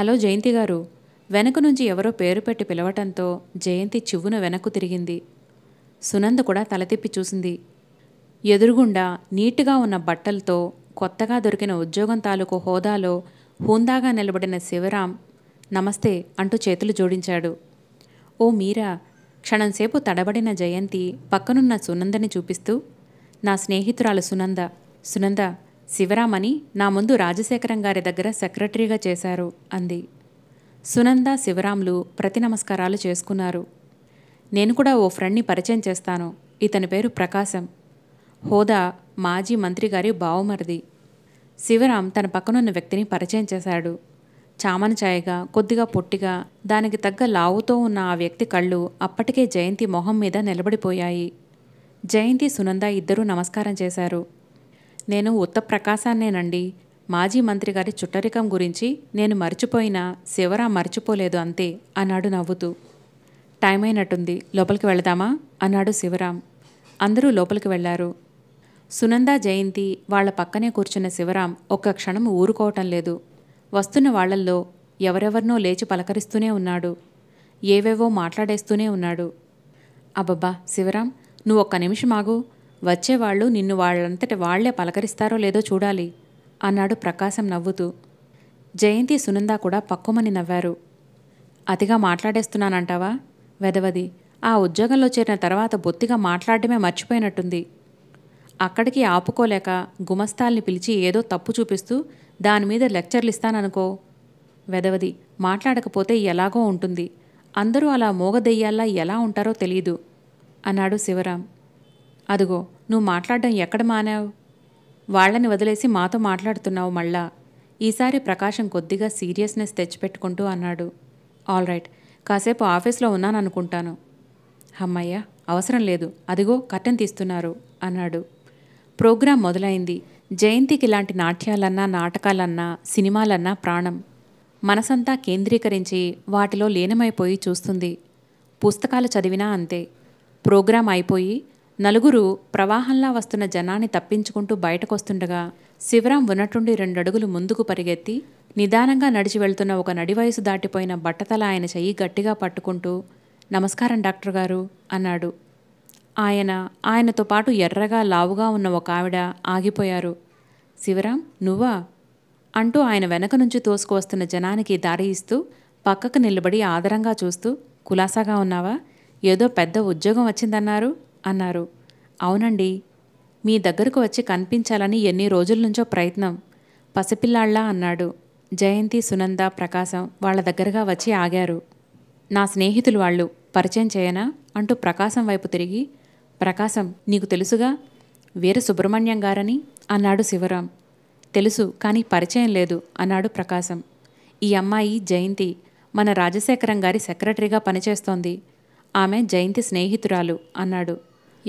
hello జయంతి గారు వెనక నుంచి ఎవరో పేరు పెట్టి పిలవటంతో జయంతి చివున వెనక్కు తిరిగింది సునంద కూడా తలతిప్పి చూసింది ఎదురుగుండా నీట్గా ఉన్న బట్టలతో కొత్తగా దొరికిన ఉద్యోగం తాలూకు హోదాలో హుందాగా నిలబడిన శివరాం నమస్తే అంటూ చేతులు జోడించాడు ఓ మీరా క్షణంసేపు తడబడిన జయంతి పక్కనున్న సునందని చూపిస్తూ నా స్నేహితురాలు సునంద సునంద శివరామని నా ముందు రాజశేఖరం గారి దగ్గర సెక్రటరీగా చేశారు అంది సునంద శివరాములు ప్రతి నమస్కారాలు చేసుకున్నారు నేను కూడా ఓ ఫ్రెండ్ని పరిచయం చేస్తాను ఇతని పేరు ప్రకాశం హోదా మాజీ మంత్రి గారి బావమరిది శివరాం తన పక్కనున్న వ్యక్తిని పరిచయం చేశాడు చామనచాయగా కొద్దిగా పొట్టిగా దానికి తగ్గ లావుతో ఉన్న ఆ వ్యక్తి కళ్ళు అప్పటికే జయంతి మొహం మీద నిలబడిపోయాయి జయంతి సునంద ఇద్దరూ నమస్కారం చేశారు నేను ఉత్త ప్రకాశాన్నేనండి మాజీ మంత్రి గారి చుట్టరికం గురించి నేను మర్చిపోయినా శివరా మర్చిపోలేదు అంతే అన్నాడు నవ్వుతూ టైం అయినట్టుంది లోపలికి వెళదామా అన్నాడు శివరాం అందరూ లోపలికి వెళ్లారు సునంద జయంతి వాళ్ల పక్కనే కూర్చున్న శివరాం ఒక్క క్షణం ఊరుకోవటం లేదు వస్తున్న వాళ్లల్లో ఎవరెవరినో లేచి పలకరిస్తూనే ఉన్నాడు ఏవేవో మాట్లాడేస్తూనే ఉన్నాడు అబ్బబ్బా శివరాం నువ్వు ఒక్క నిమిషం వచ్చేవాళ్ళు నిన్ను వాళ్ళంతట వాళ్లే పలకరిస్తారో లేదో చూడాలి అన్నాడు ప్రకాశం నవ్వుతూ జయంతి సునంద కూడా పక్కుమని నవ్వారు అతిగా మాట్లాడేస్తున్నానంటావా వెదవది ఆ ఉద్యోగంలో చేరిన తర్వాత బొత్తిగా మాట్లాడమే మర్చిపోయినట్టుంది అక్కడికి ఆపుకోలేక గుమస్తాల్ని పిలిచి ఏదో తప్పు చూపిస్తూ దానిమీద లెక్చర్లు ఇస్తాననుకో వెదవది మాట్లాడకపోతే ఎలాగో ఉంటుంది అందరూ అలా మోగదెయ్యాల్లా ఎలా ఉంటారో తెలీదు అన్నాడు శివరాం అదిగో నువ్వు మాట్లాడడం ఎక్కడ మానావు వాళ్లని వదిలేసి మాతో మాట్లాడుతున్నావు మళ్ళా ఈసారి ప్రకాశం కొద్దిగా సీరియస్నెస్ తెచ్చిపెట్టుకుంటూ అన్నాడు ఆల్ రైట్ కాసేపు ఆఫీస్లో ఉన్నాననుకుంటాను అమ్మయ్య అవసరం లేదు అదిగో కట్టెన్ తీస్తున్నారు అన్నాడు ప్రోగ్రాం మొదలైంది జయంతికి ఇలాంటి నాట్యాలన్నా నాటకాలన్నా సినిమాలన్నా ప్రాణం మనసంతా కేంద్రీకరించి వాటిలో లీనమైపోయి చూస్తుంది పుస్తకాలు చదివినా అంతే ప్రోగ్రాం అయిపోయి నలుగురు ప్రవాహంలా వస్తున్న జనాన్ని తప్పించుకుంటూ బయటకొస్తుండగా శివరాం ఉన్నట్టుండి రెండడుగులు ముందుకు పరిగెత్తి నిదానంగా నడిచి వెళ్తున్న ఒక నడివయసు దాటిపోయిన బట్టతల ఆయన చెయ్యి గట్టిగా పట్టుకుంటూ నమస్కారం డాక్టర్ గారు అన్నాడు ఆయన ఆయనతో పాటు ఎర్రగా లావుగా ఉన్న ఒక ఆవిడ ఆగిపోయారు శివరాం నువ్వా అంటూ ఆయన వెనక నుంచి తోసుకువస్తున్న జనానికి దారి ఇస్తూ పక్కకు నిలబడి ఆదరంగా చూస్తూ కులాసాగా ఉన్నావా ఏదో పెద్ద ఉద్యోగం వచ్చిందన్నారు అన్నారు అవునండి మీ దగ్గరకు వచ్చి కనిపించాలని ఎన్ని రోజుల నుంచో ప్రయత్నం పసిపిల్లాళ్ళ అన్నాడు జయంతి సునంద ప్రకాశం వాళ్ళ దగ్గరగా వచ్చి ఆగారు నా స్నేహితులు వాళ్ళు పరిచయం చేయనా అంటూ ప్రకాశం వైపు తిరిగి ప్రకాశం నీకు తెలుసుగా వీర సుబ్రహ్మణ్యం గారని అన్నాడు శివరాం తెలుసు కానీ పరిచయం లేదు అన్నాడు ప్రకాశం ఈ అమ్మాయి జయంతి మన రాజశేఖరం గారి సెక్రటరీగా పనిచేస్తోంది ఆమె జయంతి స్నేహితురాలు అన్నాడు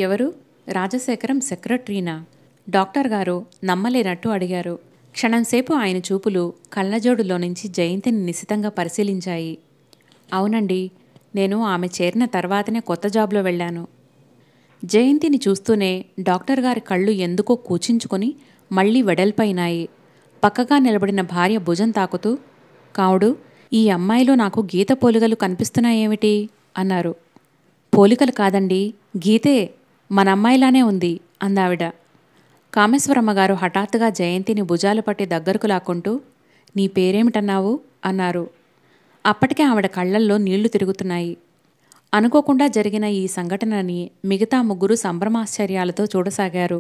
ఎవరు రాజశేఖరం సెక్రటరీనా డాక్టర్ గారు నమ్మలేనట్టు అడిగారు క్షణంసేపు ఆయన చూపులు కళ్ళజోడులో నుంచి జయంతిని నిశితంగా పరిశీలించాయి అవునండి నేను ఆమె చేరిన తర్వాతనే కొత్త జాబ్లో వెళ్ళాను జయంతిని చూస్తూనే డాక్టర్ గారి కళ్ళు ఎందుకో కూచించుకొని మళ్ళీ వెడల్పైనాయి పక్కగా నిలబడిన భార్య భుజం తాకుతూ కావుడు ఈ అమ్మాయిలో నాకు గీత పోలుగలు కనిపిస్తున్నాయేమిటి అన్నారు పోలికలు కాదండి గీతే మన అమ్మాయిలానే ఉంది అందావిడ కామేశ్వరమ్మగారు హఠాత్తుగా జయంతిని భుజాలు పట్టి దగ్గరకు లాక్కుంటూ నీ పేరేమిటన్నావు అన్నారు అప్పటికే ఆవిడ కళ్ళల్లో నీళ్లు తిరుగుతున్నాయి అనుకోకుండా జరిగిన ఈ సంఘటనని మిగతా ముగ్గురు సంభ్రమాశ్చర్యాలతో చూడసాగారు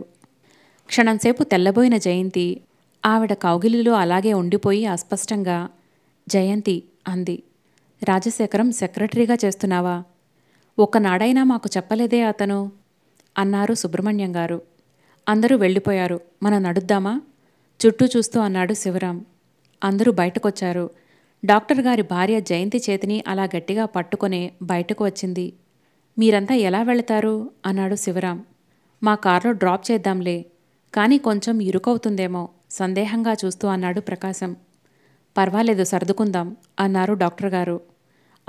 క్షణంసేపు తెల్లబోయిన జయంతి ఆవిడ కౌగిలిలో అలాగే ఉండిపోయి అస్పష్టంగా జయంతి అంది రాజశేఖరం సెక్రటరీగా చేస్తున్నావా ఒకనాడైనా మాకు చెప్పలేదే అతను అన్నారు సుబ్రహ్మణ్యం గారు అందరూ వెళ్ళిపోయారు మనం నడుద్దామా చుట్టూ చూస్తూ అన్నాడు శివరాం అందరూ బయటకొచ్చారు డాక్టర్ గారి భార్య జయంతి చేతిని అలా గట్టిగా పట్టుకునే బయటకు వచ్చింది మీరంతా ఎలా వెళతారు అన్నాడు శివరాం మా కారులో డ్రాప్ చేద్దాంలే కానీ కొంచెం ఇరుకవుతుందేమో సందేహంగా చూస్తూ అన్నాడు ప్రకాశం పర్వాలేదు సర్దుకుందాం అన్నారు డాక్టర్ గారు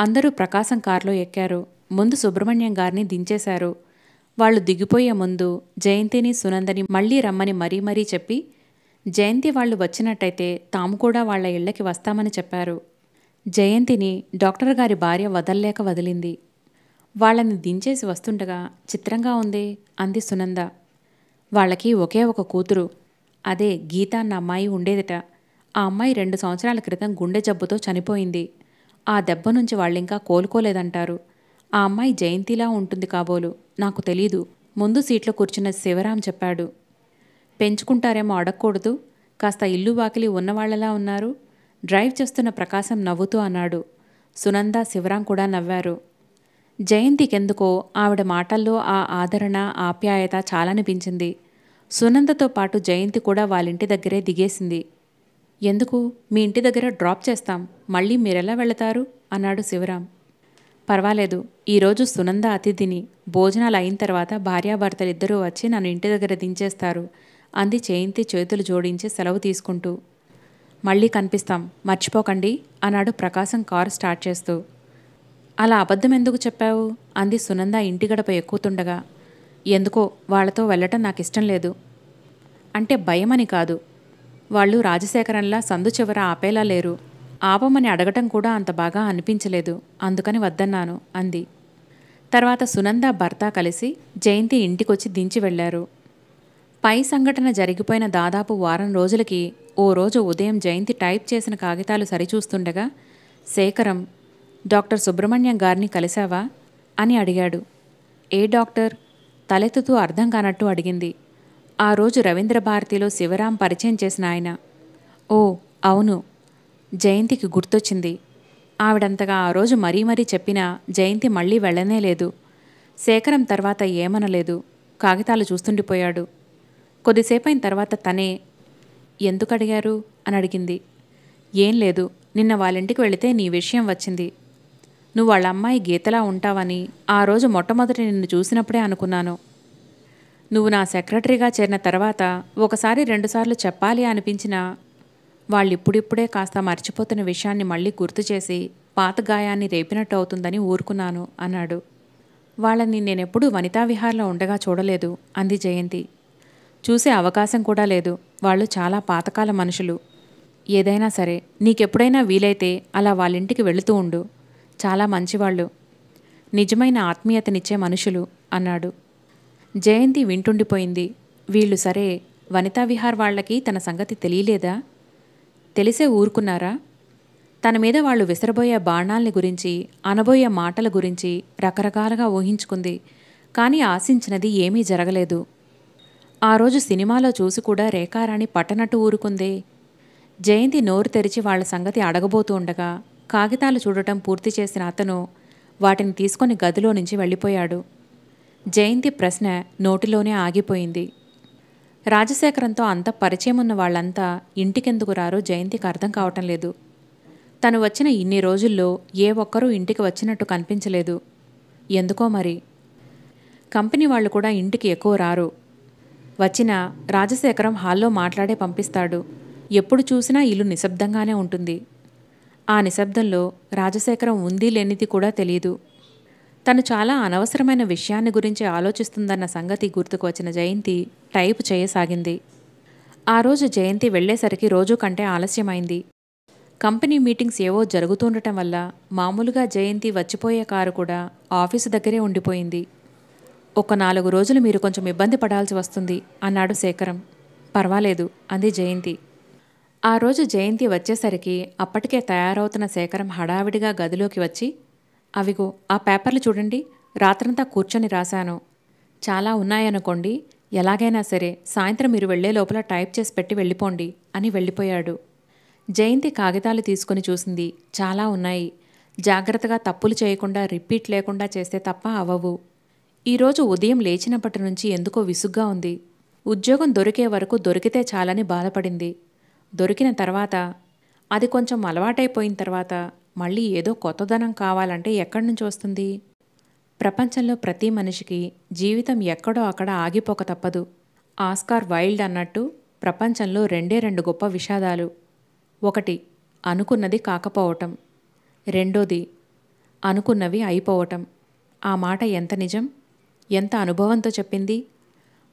అందరూ ప్రకాశం కారులో ఎక్కారు ముందు సుబ్రహ్మణ్యం గారిని దించేశారు వాళ్ళు దిగిపోయే ముందు జయంతిని సునందని మళ్ళీ రమ్మని మరీ మరీ చెప్పి జయంతి వాళ్ళు వచ్చినట్టయితే తాము కూడా వాళ్ల ఇళ్లకి వస్తామని చెప్పారు జయంతిని డాక్టర్ గారి భార్య వదల్లేక వదిలింది వాళ్ళని దించేసి వస్తుండగా చిత్రంగా ఉంది అంది సునంద వాళ్ళకి ఒకే ఒక కూతురు అదే గీత అన్న అమ్మాయి ఉండేదిట ఆ అమ్మాయి రెండు సంవత్సరాల క్రితం గుండె జబ్బుతో చనిపోయింది ఆ దెబ్బ నుంచి వాళ్ళింకా కోలుకోలేదంటారు ఆ అమ్మాయి జయంతిలా ఉంటుంది కాబోలు నాకు తెలీదు ముందు సీట్లో కూర్చున్న శివరాం చెప్పాడు పెంచుకుంటారేమో అడగకూడదు కాస్త ఇల్లు వాకిలి ఉన్నవాళ్లలా ఉన్నారు డ్రైవ్ చేస్తున్న ప్రకాశం నవ్వుతూ అన్నాడు సునంద శివరాం కూడా నవ్వారు జయంతికెందుకో ఆవిడ మాటల్లో ఆ ఆదరణ ఆప్యాయత చాలనిపించింది సునందతో పాటు జయంతి కూడా వాళ్ళింటి దగ్గరే దిగేసింది ఎందుకు మీ ఇంటి దగ్గర డ్రాప్ చేస్తాం మళ్ళీ మీరెలా వెళతారు అన్నాడు శివరాం పర్వాలేదు ఈరోజు సునంద అతిథిని భోజనాలు అయిన తర్వాత భార్యాభర్తలిద్దరూ వచ్చి నన్ను ఇంటి దగ్గర దించేస్తారు అంది చేయింతి చేతులు జోడించి సెలవు తీసుకుంటూ మళ్ళీ కనిపిస్తాం మర్చిపోకండి అన్నాడు ప్రకాశం కారు స్టార్ట్ చేస్తూ అలా అబద్ధం ఎందుకు చెప్పావు అంది సునంద ఇంటి గడప ఎక్కుతుండగా ఎందుకో వాళ్లతో వెళ్ళటం నాకు ఇష్టం లేదు అంటే భయమని కాదు వాళ్ళు రాజశేఖరంలా సందు చివర ఆపేలా లేరు ఆపమని అడగటం కూడా అంత బాగా అనిపించలేదు అందుకని వద్దన్నాను అంది తర్వాత సునంద భర్త కలిసి జయంతి ఇంటికొచ్చి దించి వెళ్లారు పై సంఘటన జరిగిపోయిన దాదాపు వారం రోజులకి ఓ రోజు ఉదయం జయంతి టైప్ చేసిన కాగితాలు సరిచూస్తుండగా శేఖరం డాక్టర్ సుబ్రహ్మణ్యం గారిని కలిశావా అని అడిగాడు ఏ డాక్టర్ తలెత్తుతూ అర్థం కానట్టు అడిగింది ఆ రోజు రవీంద్ర భారతిలో శివరాం పరిచయం చేసిన ఆయన ఓ అవును జయంతికి గుర్తొచ్చింది ఆవిడంతగా ఆ రోజు మరీ మరీ చెప్పినా జయంతి మళ్ళీ వెళ్ళనే లేదు శేఖరం తర్వాత ఏమనలేదు కాగితాలు చూస్తుండిపోయాడు కొద్దిసేపు అయిన తర్వాత తనే ఎందుకు అడిగారు అని అడిగింది ఏం లేదు నిన్న వాళ్ళింటికి వెళితే నీ విషయం వచ్చింది నువ్వు వాళ్ళ అమ్మాయి గీతలా ఉంటావని ఆ రోజు మొట్టమొదటి నిన్ను చూసినప్పుడే అనుకున్నాను నువ్వు నా సెక్రటరీగా చేరిన తర్వాత ఒకసారి రెండుసార్లు చెప్పాలి అనిపించినా వాళ్ళిప్పుడిప్పుడే కాస్త మర్చిపోతున్న విషయాన్ని మళ్ళీ గుర్తు చేసి పాత గాయాన్ని రేపినట్టు అవుతుందని ఊరుకున్నాను అన్నాడు వాళ్ళని నేనెప్పుడు వనితా విహార్లో ఉండగా చూడలేదు అంది జయంతి చూసే అవకాశం కూడా లేదు వాళ్ళు చాలా పాతకాల మనుషులు ఏదైనా సరే నీకెప్పుడైనా వీలైతే అలా వాళ్ళింటికి వెళుతూ ఉండు చాలా మంచివాళ్ళు నిజమైన ఆత్మీయతనిచ్చే మనుషులు అన్నాడు జయంతి వింటుండిపోయింది వీళ్ళు సరే వనితా విహార్ వాళ్ళకి తన సంగతి తెలియలేదా తెలిసే ఊరుకున్నారా తన మీద వాళ్ళు విసరబోయే బాణాల్ని గురించి అనబోయే మాటల గురించి రకరకాలుగా ఊహించుకుంది కానీ ఆశించినది ఏమీ జరగలేదు ఆ రోజు సినిమాలో చూసి కూడా రేఖారాణి పట్టనట్టు ఊరుకుంది జయంతి నోరు తెరిచి వాళ్ల సంగతి అడగబోతూ ఉండగా కాగితాలు చూడటం పూర్తి చేసిన అతను వాటిని తీసుకొని గదిలో నుంచి వెళ్ళిపోయాడు జయంతి ప్రశ్న నోటిలోనే ఆగిపోయింది రాజశేఖరంతో అంత పరిచయం ఉన్న వాళ్ళంతా ఇంటికెందుకు రారో జయంతికి అర్థం కావటం లేదు తను వచ్చిన ఇన్ని రోజుల్లో ఏ ఒక్కరూ ఇంటికి వచ్చినట్టు కనిపించలేదు ఎందుకో మరి కంపెనీ వాళ్ళు కూడా ఇంటికి ఎక్కువ రారు వచ్చిన రాజశేఖరం హాల్లో మాట్లాడే పంపిస్తాడు ఎప్పుడు చూసినా ఇల్లు నిశ్శబ్దంగానే ఉంటుంది ఆ నిశ్శబ్దంలో రాజశేఖరం ఉంది లేనిది కూడా తెలియదు తను చాలా అనవసరమైన విషయాన్ని గురించి ఆలోచిస్తుందన్న సంగతి గుర్తుకు వచ్చిన జయంతి టైప్ చేయసాగింది ఆ రోజు జయంతి వెళ్లేసరికి రోజు కంటే ఆలస్యమైంది కంపెనీ మీటింగ్స్ ఏవో జరుగుతుండటం వల్ల మామూలుగా జయంతి వచ్చిపోయే కారు కూడా ఆఫీసు దగ్గరే ఉండిపోయింది ఒక నాలుగు రోజులు మీరు కొంచెం ఇబ్బంది పడాల్సి వస్తుంది అన్నాడు శేఖరం పర్వాలేదు అంది జయంతి ఆ రోజు జయంతి వచ్చేసరికి అప్పటికే తయారవుతున్న శేఖరం హడావిడిగా గదిలోకి వచ్చి అవిగో ఆ పేపర్లు చూడండి రాత్రంతా కూర్చొని రాశాను చాలా ఉన్నాయనుకోండి ఎలాగైనా సరే సాయంత్రం మీరు వెళ్లే లోపల టైప్ చేసి పెట్టి వెళ్ళిపోండి అని వెళ్ళిపోయాడు జయంతి కాగితాలు తీసుకుని చూసింది చాలా ఉన్నాయి జాగ్రత్తగా తప్పులు చేయకుండా రిపీట్ లేకుండా చేస్తే తప్ప అవ్వవు ఈరోజు ఉదయం లేచినప్పటి నుంచి ఎందుకో విసుగ్గా ఉంది ఉద్యోగం దొరికే వరకు దొరికితే చాలని బాధపడింది దొరికిన తర్వాత అది కొంచెం అలవాటైపోయిన తర్వాత మళ్ళీ ఏదో కొత్తదనం కావాలంటే ఎక్కడి నుంచి వస్తుంది ప్రపంచంలో ప్రతి మనిషికి జీవితం ఎక్కడో అక్కడ ఆగిపోక తప్పదు ఆస్కార్ వైల్డ్ అన్నట్టు ప్రపంచంలో రెండే రెండు గొప్ప విషాదాలు ఒకటి అనుకున్నది కాకపోవటం రెండోది అనుకున్నవి అయిపోవటం ఆ మాట ఎంత నిజం ఎంత అనుభవంతో చెప్పింది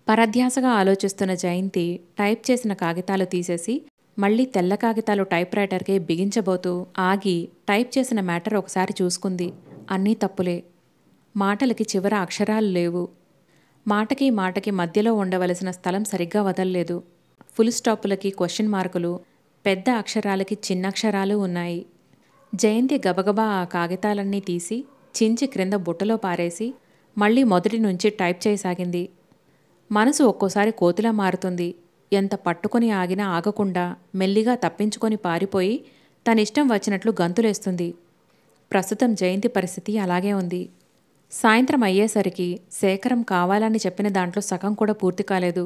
పరధ్యాసగా ఆలోచిస్తున్న జయంతి టైప్ చేసిన కాగితాలు తీసేసి మళ్ళీ తెల్ల కాగితాలు టైప్ రైటర్కే బిగించబోతూ ఆగి టైప్ చేసిన మ్యాటర్ ఒకసారి చూసుకుంది అన్నీ తప్పులే మాటలకి చివర అక్షరాలు లేవు మాటకి మాటకి మధ్యలో ఉండవలసిన స్థలం సరిగ్గా వదల్లేదు ఫుల్ స్టాపులకి క్వశ్చన్ మార్కులు పెద్ద అక్షరాలకి చిన్నక్షరాలు ఉన్నాయి జయంతి గబగబా ఆ కాగితాలన్నీ తీసి చించి క్రింద బుట్టలో పారేసి మళ్ళీ మొదటి నుంచి టైప్ చేయసాగింది మనసు ఒక్కోసారి కోతిలా మారుతుంది ఎంత పట్టుకొని ఆగినా ఆగకుండా మెల్లిగా తప్పించుకొని పారిపోయి తనిష్టం వచ్చినట్లు గంతులేస్తుంది ప్రస్తుతం జయంతి పరిస్థితి అలాగే ఉంది సాయంత్రం అయ్యేసరికి శేఖరం కావాలని చెప్పిన దాంట్లో సగం కూడా పూర్తి కాలేదు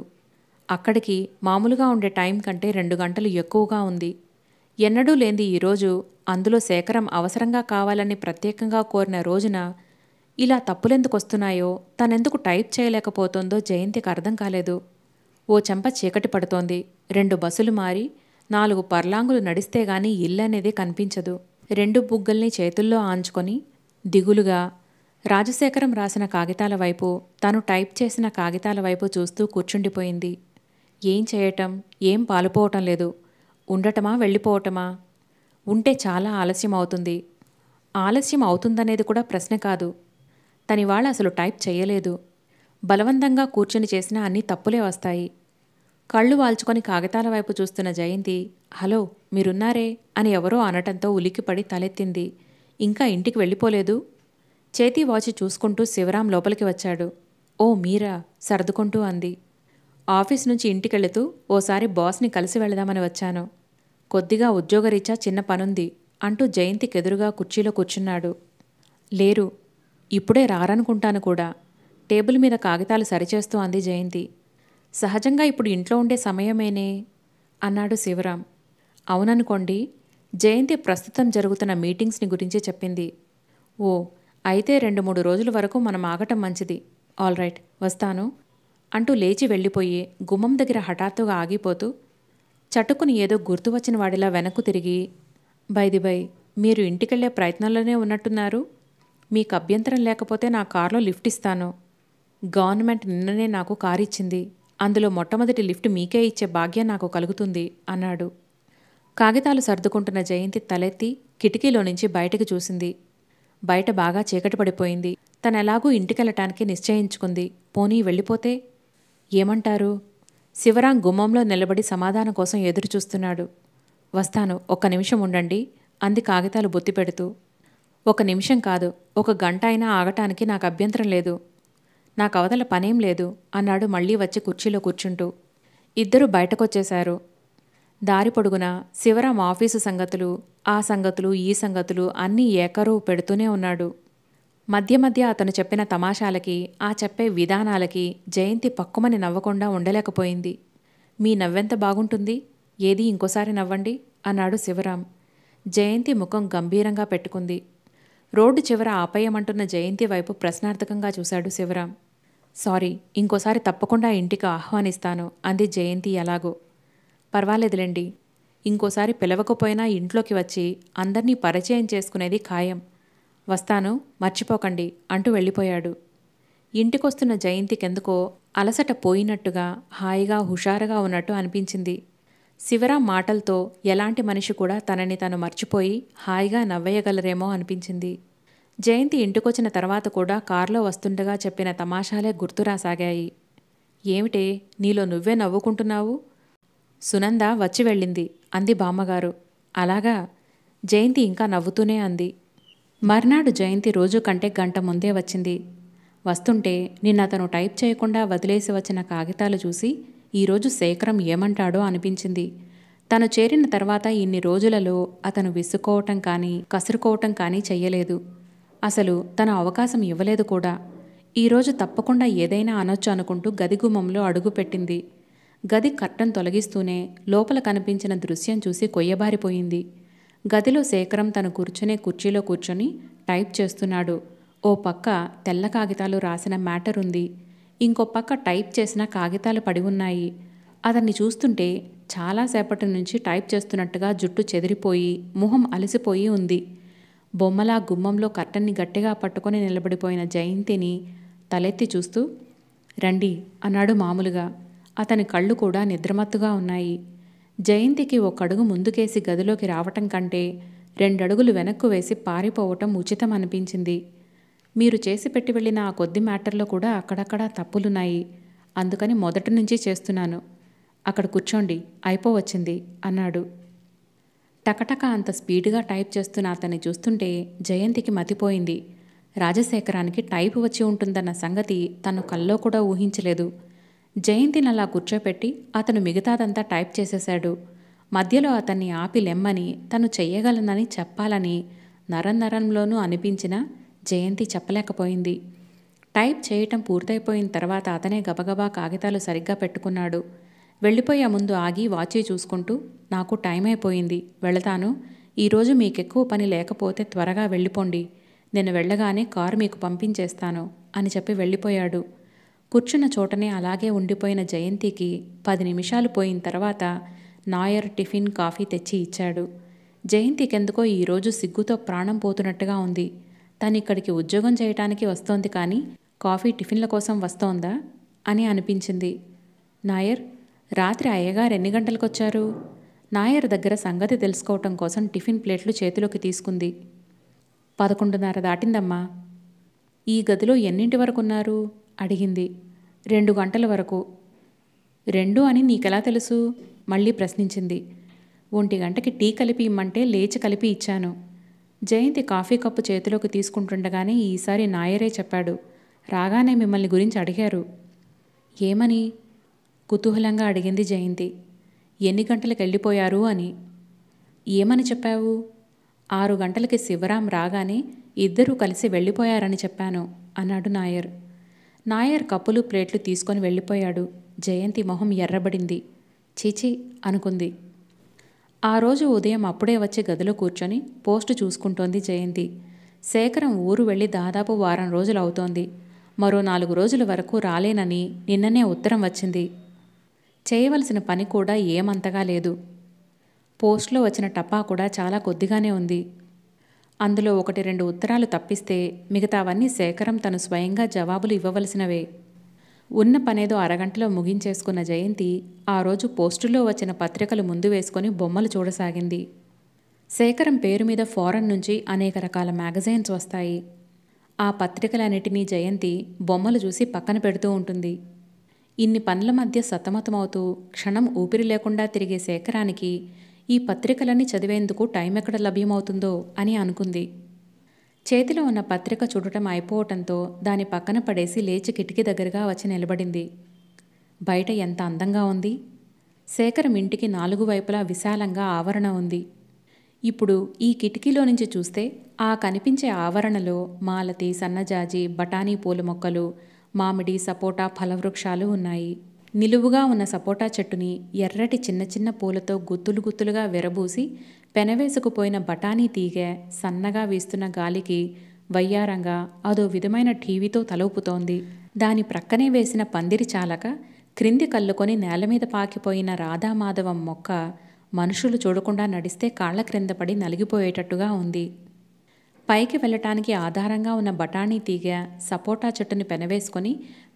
అక్కడికి మామూలుగా ఉండే టైం కంటే రెండు గంటలు ఎక్కువగా ఉంది ఎన్నడూ లేంది ఈరోజు అందులో శేఖరం అవసరంగా కావాలని ప్రత్యేకంగా కోరిన రోజున ఇలా తప్పులెందుకు వస్తున్నాయో తనెందుకు టైప్ చేయలేకపోతుందో జయంతికి అర్థం కాలేదు ఓ చెంప చీకటి పడుతోంది రెండు బస్సులు మారి నాలుగు పర్లాంగులు నడిస్తే గాని అనేది కనిపించదు రెండు బుగ్గల్ని చేతుల్లో ఆంచుకొని దిగులుగా రాజశేఖరం రాసిన కాగితాల వైపు తను టైప్ చేసిన కాగితాల వైపు చూస్తూ కూర్చుండిపోయింది ఏం చేయటం ఏం పాలుపోవటం లేదు ఉండటమా వెళ్ళిపోవటమా ఉంటే చాలా ఆలస్యం అవుతుంది ఆలస్యం అవుతుందనేది కూడా ప్రశ్న కాదు తనివాళ అసలు టైప్ చేయలేదు బలవంతంగా కూర్చుని చేసినా అన్ని తప్పులే వస్తాయి కళ్ళు వాల్చుకొని కాగితాల వైపు చూస్తున్న జయంతి హలో మీరున్నారే అని ఎవరో అనటంతో ఉలిక్కిపడి తలెత్తింది ఇంకా ఇంటికి వెళ్ళిపోలేదు చేతి వాచి చూసుకుంటూ శివరాం లోపలికి వచ్చాడు ఓ మీరా సర్దుకుంటూ అంది ఆఫీస్ నుంచి ఇంటికెళుతూ ఓసారి బాస్ని కలిసి వెళదామని వచ్చాను కొద్దిగా ఉద్యోగరీత్యా చిన్న పనుంది అంటూ జయంతికి ఎదురుగా కుర్చీలో కూర్చున్నాడు లేరు ఇప్పుడే రారనుకుంటాను కూడా టేబుల్ మీద కాగితాలు సరిచేస్తూ అంది జయంతి సహజంగా ఇప్పుడు ఇంట్లో ఉండే సమయమేనే అన్నాడు శివరాం అవుననుకోండి జయంతి ప్రస్తుతం జరుగుతున్న మీటింగ్స్ని గురించి చెప్పింది ఓ అయితే రెండు మూడు రోజుల వరకు మనం ఆగటం మంచిది ఆల్ రైట్ వస్తాను అంటూ లేచి వెళ్ళిపోయి గుమ్మం దగ్గర హఠాత్తుగా ఆగిపోతూ చటుకుని ఏదో గుర్తు వచ్చిన వాడిలా వెనక్కు తిరిగి బైది బై మీరు ఇంటికెళ్లే ప్రయత్నంలోనే ఉన్నట్టున్నారు మీకు అభ్యంతరం లేకపోతే నా కారులో లిఫ్ట్ ఇస్తాను గవర్నమెంట్ నిన్ననే నాకు కారు ఇచ్చింది అందులో మొట్టమొదటి లిఫ్ట్ మీకే ఇచ్చే భాగ్యం నాకు కలుగుతుంది అన్నాడు కాగితాలు సర్దుకుంటున్న జయంతి తలెత్తి కిటికీలో నుంచి బయటకు చూసింది బయట బాగా చీకటి పడిపోయింది ఎలాగూ ఇంటికెళ్ళటానికి నిశ్చయించుకుంది పోనీ వెళ్ళిపోతే ఏమంటారు శివరాం గుమ్మంలో నిలబడి సమాధానం కోసం ఎదురు చూస్తున్నాడు వస్తాను ఒక్క నిమిషం ఉండండి అంది కాగితాలు బొత్తి పెడుతూ ఒక నిమిషం కాదు ఒక గంట అయినా ఆగటానికి నాకు అభ్యంతరం లేదు నాకు అవతల పనేం లేదు అన్నాడు మళ్ళీ వచ్చి కుర్చీలో కూర్చుంటూ ఇద్దరు బయటకొచ్చేశారు దారి పొడుగున శివరాం ఆఫీసు సంగతులు ఆ సంగతులు ఈ సంగతులు అన్నీ ఏకరువు పెడుతూనే ఉన్నాడు మధ్య మధ్య అతను చెప్పిన తమాషాలకి ఆ చెప్పే విధానాలకి జయంతి పక్కుమని నవ్వకుండా ఉండలేకపోయింది మీ నవ్వెంత బాగుంటుంది ఏది ఇంకోసారి నవ్వండి అన్నాడు శివరాం జయంతి ముఖం గంభీరంగా పెట్టుకుంది రోడ్డు చివర ఆపేయమంటున్న జయంతి వైపు ప్రశ్నార్థకంగా చూశాడు శివరాం సారీ ఇంకోసారి తప్పకుండా ఇంటికి ఆహ్వానిస్తాను అంది జయంతి ఎలాగో పర్వాలేదులేండి ఇంకోసారి పిలవకపోయినా ఇంట్లోకి వచ్చి అందర్నీ పరిచయం చేసుకునేది ఖాయం వస్తాను మర్చిపోకండి అంటూ వెళ్ళిపోయాడు ఇంటికొస్తున్న జయంతికెందుకో అలసట పోయినట్టుగా హాయిగా హుషారుగా ఉన్నట్టు అనిపించింది శివరాం మాటలతో ఎలాంటి మనిషి కూడా తనని తను మర్చిపోయి హాయిగా నవ్వేయగలరేమో అనిపించింది జయంతి ఇంటికొచ్చిన తర్వాత కూడా కారులో వస్తుండగా చెప్పిన తమాషాలే గుర్తురాసాగాయి ఏమిటే నీలో నువ్వే నవ్వుకుంటున్నావు సునంద వచ్చి వెళ్ళింది అంది బామ్మగారు అలాగా జయంతి ఇంకా నవ్వుతూనే అంది మర్నాడు జయంతి రోజు కంటే గంట ముందే వచ్చింది వస్తుంటే నిన్న అతను టైప్ చేయకుండా వదిలేసి వచ్చిన కాగితాలు చూసి ఈరోజు శేఖరం ఏమంటాడో అనిపించింది తను చేరిన తర్వాత ఇన్ని రోజులలో అతను విసుక్కోవటం కానీ కసురుకోవటం కానీ చెయ్యలేదు అసలు తన అవకాశం ఇవ్వలేదు కూడా ఈరోజు తప్పకుండా ఏదైనా అనొచ్చు అనుకుంటూ గది గుమ్మంలో అడుగుపెట్టింది గది కట్టం తొలగిస్తూనే లోపల కనిపించిన దృశ్యం చూసి కొయ్యబారిపోయింది గదిలో శేఖరం తను కూర్చునే కుర్చీలో కూర్చొని టైప్ చేస్తున్నాడు ఓ పక్క తెల్ల కాగితాలు రాసిన మ్యాటర్ ఉంది ఇంకో పక్క టైప్ చేసిన కాగితాలు పడి ఉన్నాయి అతన్ని చూస్తుంటే చాలాసేపటి నుంచి టైప్ చేస్తున్నట్టుగా జుట్టు చెదిరిపోయి మొహం అలసిపోయి ఉంది బొమ్మలా గుమ్మంలో కర్టన్ని గట్టిగా పట్టుకొని నిలబడిపోయిన జయంతిని తలెత్తి చూస్తూ రండి అన్నాడు మామూలుగా అతని కళ్ళు కూడా నిద్రమత్తుగా ఉన్నాయి జయంతికి ఒకడుగు ముందుకేసి గదిలోకి రావటం కంటే రెండడుగులు వెనక్కు వేసి పారిపోవటం ఉచితం అనిపించింది మీరు చేసి పెట్టి వెళ్ళిన ఆ కొద్ది మ్యాటర్లో కూడా అక్కడక్కడ తప్పులున్నాయి అందుకని మొదటి నుంచి చేస్తున్నాను అక్కడ కూర్చోండి అయిపోవచ్చింది అన్నాడు టకటక అంత స్పీడ్గా టైప్ చేస్తున్న అతన్ని చూస్తుంటే జయంతికి మతిపోయింది రాజశేఖరానికి టైప్ వచ్చి ఉంటుందన్న సంగతి తను కల్లో కూడా ఊహించలేదు జయంతిని అలా కూర్చోపెట్టి అతను మిగతాదంతా టైప్ చేసేశాడు మధ్యలో అతన్ని ఆపి లెమ్మని తను చెయ్యగలనని చెప్పాలని నరం నరంలోనూ అనిపించినా జయంతి చెప్పలేకపోయింది టైప్ చేయటం పూర్తయిపోయిన తర్వాత అతనే గబగబా కాగితాలు సరిగ్గా పెట్టుకున్నాడు వెళ్ళిపోయే ముందు ఆగి వాచి చూసుకుంటూ నాకు టైం అయిపోయింది వెళతాను ఈరోజు మీకెక్కువ పని లేకపోతే త్వరగా వెళ్ళిపోండి నేను వెళ్ళగానే కారు మీకు పంపించేస్తాను అని చెప్పి వెళ్ళిపోయాడు కూర్చున్న చోటనే అలాగే ఉండిపోయిన జయంతికి పది నిమిషాలు పోయిన తర్వాత నాయర్ టిఫిన్ కాఫీ తెచ్చి ఇచ్చాడు జయంతికెందుకో ఈరోజు సిగ్గుతో ప్రాణం పోతున్నట్టుగా ఉంది తను ఇక్కడికి ఉద్యోగం చేయటానికి వస్తోంది కానీ కాఫీ టిఫిన్ల కోసం వస్తోందా అని అనిపించింది నాయర్ రాత్రి అయ్యగారు ఎన్ని గంటలకొచ్చారు నాయర్ దగ్గర సంగతి తెలుసుకోవటం కోసం టిఫిన్ ప్లేట్లు చేతిలోకి తీసుకుంది పదకొండున్నర దాటిందమ్మా ఈ గదిలో ఎన్నింటి వరకు ఉన్నారు అడిగింది రెండు గంటల వరకు రెండు అని నీకెలా తెలుసు మళ్ళీ ప్రశ్నించింది ఒంటి గంటకి టీ కలిపి ఇమ్మంటే లేచి కలిపి ఇచ్చాను జయంతి కాఫీ కప్పు చేతిలోకి తీసుకుంటుండగానే ఈసారి నాయరే చెప్పాడు రాగానే మిమ్మల్ని గురించి అడిగారు ఏమని కుతూహలంగా అడిగింది జయంతి ఎన్ని గంటలకు వెళ్ళిపోయారు అని ఏమని చెప్పావు ఆరు గంటలకి శివరాం రాగానే ఇద్దరూ కలిసి వెళ్ళిపోయారని చెప్పాను అన్నాడు నాయర్ నాయర్ కప్పులు ప్లేట్లు తీసుకొని వెళ్ళిపోయాడు జయంతి మొహం ఎర్రబడింది చీచి అనుకుంది ఆ రోజు ఉదయం అప్పుడే వచ్చి గదిలో కూర్చొని పోస్టు చూసుకుంటోంది జయంతి శేఖరం ఊరు వెళ్ళి దాదాపు వారం రోజులు అవుతోంది మరో నాలుగు రోజుల వరకు రాలేనని నిన్ననే ఉత్తరం వచ్చింది చేయవలసిన పని కూడా ఏమంతగా లేదు పోస్ట్లో వచ్చిన టపా కూడా చాలా కొద్దిగానే ఉంది అందులో ఒకటి రెండు ఉత్తరాలు తప్పిస్తే మిగతావన్నీ శేఖరం తను స్వయంగా జవాబులు ఇవ్వవలసినవే ఉన్న పనేదో అరగంటలో ముగించేసుకున్న జయంతి ఆ రోజు పోస్టుల్లో వచ్చిన పత్రికలు ముందు వేసుకొని బొమ్మలు చూడసాగింది శేఖరం పేరు మీద ఫారెన్ నుంచి అనేక రకాల మ్యాగజైన్స్ వస్తాయి ఆ పత్రికలన్నిటినీ జయంతి బొమ్మలు చూసి పక్కన పెడుతూ ఉంటుంది ఇన్ని పనుల మధ్య సతమతమవుతూ క్షణం ఊపిరి లేకుండా తిరిగే శేఖరానికి ఈ పత్రికలన్నీ చదివేందుకు టైం ఎక్కడ లభ్యమవుతుందో అని అనుకుంది చేతిలో ఉన్న పత్రిక చూడటం అయిపోవటంతో దాని పక్కన పడేసి లేచి కిటికీ దగ్గరగా వచ్చి నిలబడింది బయట ఎంత అందంగా ఉంది శేఖరం ఇంటికి నాలుగు వైపులా విశాలంగా ఆవరణ ఉంది ఇప్పుడు ఈ కిటికీలో నుంచి చూస్తే ఆ కనిపించే ఆవరణలో మాలతి సన్నజాజి బఠానీ పూల మొక్కలు మామిడి సపోటా ఫలవృక్షాలు ఉన్నాయి నిలువుగా ఉన్న సపోటా చెట్టుని ఎర్రటి చిన్న చిన్న పూలతో గుత్తులు గుత్తులుగా విరబూసి పెనవేసుకుపోయిన బఠానీ తీగ సన్నగా వీస్తున్న గాలికి వయ్యారంగా అదో విధమైన టీవీతో తలూపుతోంది దాని ప్రక్కనే వేసిన పందిరి చాలక క్రింది కల్లుకొని నేల మీద పాకిపోయిన రాధామాధవం మొక్క మనుషులు చూడకుండా నడిస్తే కాళ్ల క్రింద పడి నలిగిపోయేటట్టుగా ఉంది పైకి వెళ్ళటానికి ఆధారంగా ఉన్న బఠానీ తీగ సపోటా చెట్టుని పెనవేసుకొని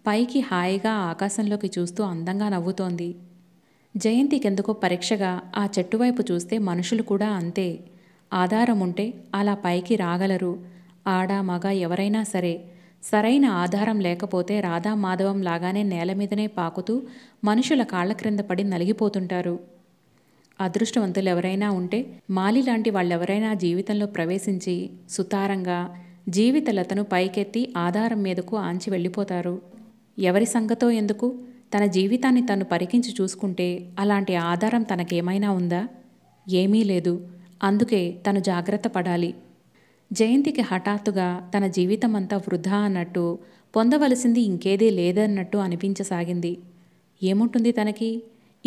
పైకి హాయిగా ఆకాశంలోకి చూస్తూ అందంగా నవ్వుతోంది జయంతికెందుకో పరీక్షగా ఆ చెట్టువైపు చూస్తే మనుషులు కూడా అంతే ఆధారం ఉంటే అలా పైకి రాగలరు ఆడ మగ ఎవరైనా సరే సరైన ఆధారం లేకపోతే రాధా మాధవం లాగానే నేల మీదనే పాకుతూ మనుషుల కాళ్ల క్రింద పడి నలిగిపోతుంటారు అదృష్టవంతులు ఎవరైనా ఉంటే మాలి లాంటి వాళ్ళెవరైనా జీవితంలో ప్రవేశించి సుతారంగా జీవితలతను పైకెత్తి ఆధారం మీదకు ఆంచి వెళ్ళిపోతారు ఎవరి సంగతో ఎందుకు తన జీవితాన్ని తను పరికించి చూసుకుంటే అలాంటి ఆధారం తనకేమైనా ఉందా ఏమీ లేదు అందుకే తను జాగ్రత్త పడాలి జయంతికి హఠాత్తుగా తన జీవితమంతా వృధా అన్నట్టు పొందవలసింది ఇంకేదీ లేదన్నట్టు అనిపించసాగింది ఏముంటుంది తనకి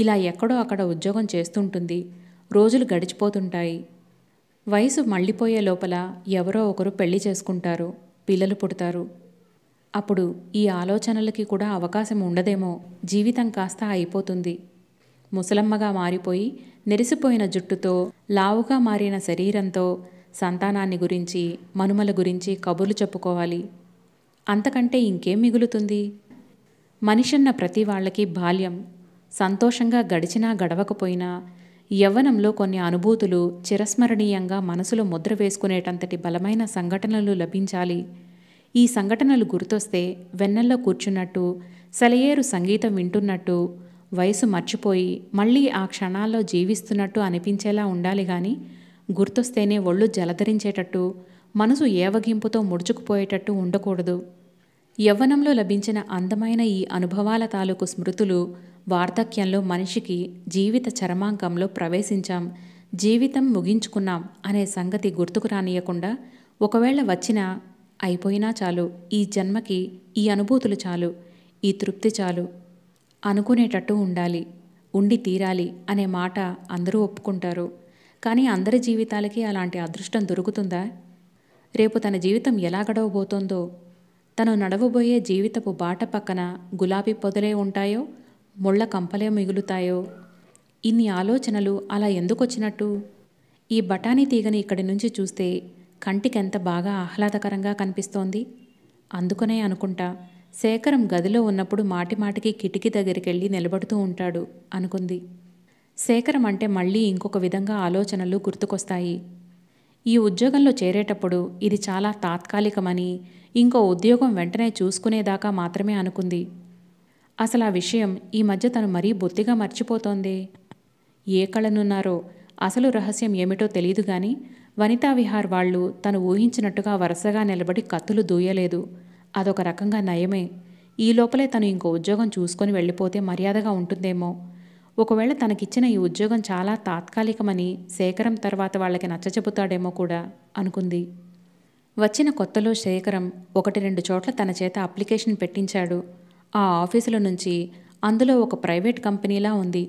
ఇలా ఎక్కడో అక్కడ ఉద్యోగం చేస్తుంటుంది రోజులు గడిచిపోతుంటాయి వయసు మళ్ళీపోయే లోపల ఎవరో ఒకరు పెళ్లి చేసుకుంటారు పిల్లలు పుడతారు అప్పుడు ఈ ఆలోచనలకి కూడా అవకాశం ఉండదేమో జీవితం కాస్త అయిపోతుంది ముసలమ్మగా మారిపోయి నెరిసిపోయిన జుట్టుతో లావుగా మారిన శరీరంతో సంతానాన్ని గురించి మనుమల గురించి కబుర్లు చెప్పుకోవాలి అంతకంటే ఇంకేం మిగులుతుంది మనిషన్న ప్రతి వాళ్ళకి బాల్యం సంతోషంగా గడిచినా గడవకపోయినా యవ్వనంలో కొన్ని అనుభూతులు చిరస్మరణీయంగా మనసులో ముద్ర వేసుకునేటంతటి బలమైన సంఘటనలు లభించాలి ఈ సంఘటనలు గుర్తొస్తే వెన్నెల్లో కూర్చున్నట్టు సెలయేరు సంగీతం వింటున్నట్టు వయసు మర్చిపోయి మళ్ళీ ఆ క్షణాల్లో జీవిస్తున్నట్టు అనిపించేలా ఉండాలి గాని గుర్తొస్తేనే ఒళ్ళు జలధరించేటట్టు మనసు ఏవగింపుతో ముడుచుకుపోయేటట్టు ఉండకూడదు యవ్వనంలో లభించిన అందమైన ఈ అనుభవాల తాలూకు స్మృతులు వార్ధక్యంలో మనిషికి జీవిత చరమాంకంలో ప్రవేశించాం జీవితం ముగించుకున్నాం అనే సంగతి గుర్తుకు రానియకుండా ఒకవేళ వచ్చినా అయిపోయినా చాలు ఈ జన్మకి ఈ అనుభూతులు చాలు ఈ తృప్తి చాలు అనుకునేటట్టు ఉండాలి ఉండి తీరాలి అనే మాట అందరూ ఒప్పుకుంటారు కానీ అందరి జీవితాలకి అలాంటి అదృష్టం దొరుకుతుందా రేపు తన జీవితం ఎలా గడవబోతోందో తను నడవబోయే జీవితపు బాట పక్కన గులాబీ పొదలే ఉంటాయో ముళ్ళ కంపలే మిగులుతాయో ఇన్ని ఆలోచనలు అలా ఎందుకొచ్చినట్టు ఈ బఠానీ తీగని ఇక్కడి నుంచి చూస్తే కంటికి ఎంత బాగా ఆహ్లాదకరంగా కనిపిస్తోంది అందుకనే అనుకుంటా శేఖరం గదిలో ఉన్నప్పుడు మాటిమాటికి కిటికీ దగ్గరికెళ్ళి నిలబడుతూ ఉంటాడు అనుకుంది శేఖరం అంటే మళ్ళీ ఇంకొక విధంగా ఆలోచనలు గుర్తుకొస్తాయి ఈ ఉద్యోగంలో చేరేటప్పుడు ఇది చాలా తాత్కాలికమని ఇంకో ఉద్యోగం వెంటనే చూసుకునేదాకా మాత్రమే అనుకుంది అసలు ఆ విషయం ఈ మధ్య తను మరీ బొత్తిగా మర్చిపోతోంది ఏ కళనున్నారో అసలు రహస్యం ఏమిటో తెలియదు కానీ వనితా విహార్ వాళ్ళు తను ఊహించినట్టుగా వరుసగా నిలబడి కత్తులు దూయలేదు అదొక రకంగా నయమే ఈ లోపలే తను ఇంకో ఉద్యోగం చూసుకొని వెళ్ళిపోతే మర్యాదగా ఉంటుందేమో ఒకవేళ తనకిచ్చిన ఈ ఉద్యోగం చాలా తాత్కాలికమని శేఖరం తర్వాత వాళ్ళకి నచ్చచెబుతాడేమో కూడా అనుకుంది వచ్చిన కొత్తలో శేఖరం ఒకటి రెండు చోట్ల తన చేత అప్లికేషన్ పెట్టించాడు ఆ ఆఫీసుల నుంచి అందులో ఒక ప్రైవేట్ కంపెనీలా ఉంది